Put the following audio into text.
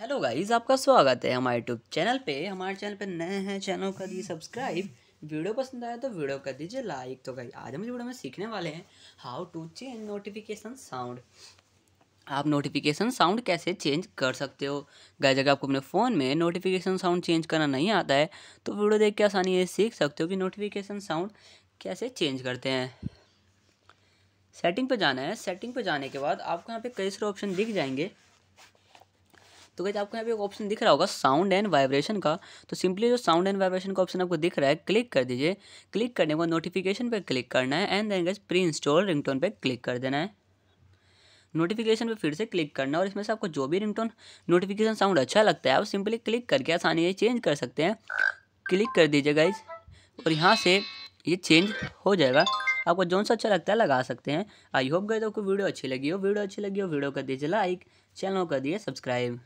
hello guys आपका स्वागत है हमारे यूट्यूब चैनल पे हमारे चैनल पे नए हैं चैनल कर दिए सब्सक्राइब वीडियो पसंद आया तो वीडियो कर दीजिए लाइक तो गाइस आज हम इस वीडियो में सीखने वाले हैं how to change notification sound आप नोटिफिकेशन साउंड कैसे चेंज कर सकते हो गाइज अगर आपको अपने फ़ोन में नोटिफिकेशन साउंड चेंज करना नहीं आता है तो वीडियो देख के आसानी से सीख सकते हो कि नोटिफिकेशन साउंड कैसे चेंज करते हैं सेटिंग पर जाना है सेटिंग पर जाने के बाद आपको यहाँ पे कई सारे ऑप्शन दिख जाएंगे तो कैसे आपको यहाँ पे एक ऑप्शन दिख रहा होगा साउंड एंड वाइब्रेशन का तो सिंपली जो साउंड एंड वाइब्रेशन का ऑप्शन आपको दिख रहा है क्लिक कर दीजिए क्लिक करने के बाद नोटिफिकेशन पर क्लिक करना है and then guys pre install ring पर क्लिक कर देना है नोटिफिकेशन पे फिर से क्लिक करना है और इसमें से आपको जो भी रिंगटोन नोटिफिकेशन साउंड अच्छा लगता है आप सिंपली क्लिक करके आसानी से चेंज कर सकते हैं क्लिक कर दीजिए गाइज और यहाँ से ये चेंज हो जाएगा आपको जो सा अच्छा लगता है लगा सकते हैं आई होप गए तो आपको वीडियो अच्छी लगी हो वीडियो अच्छी लगी हो वीडियो कर दीजिए लाइक चैनल कर दिए सब्सक्राइब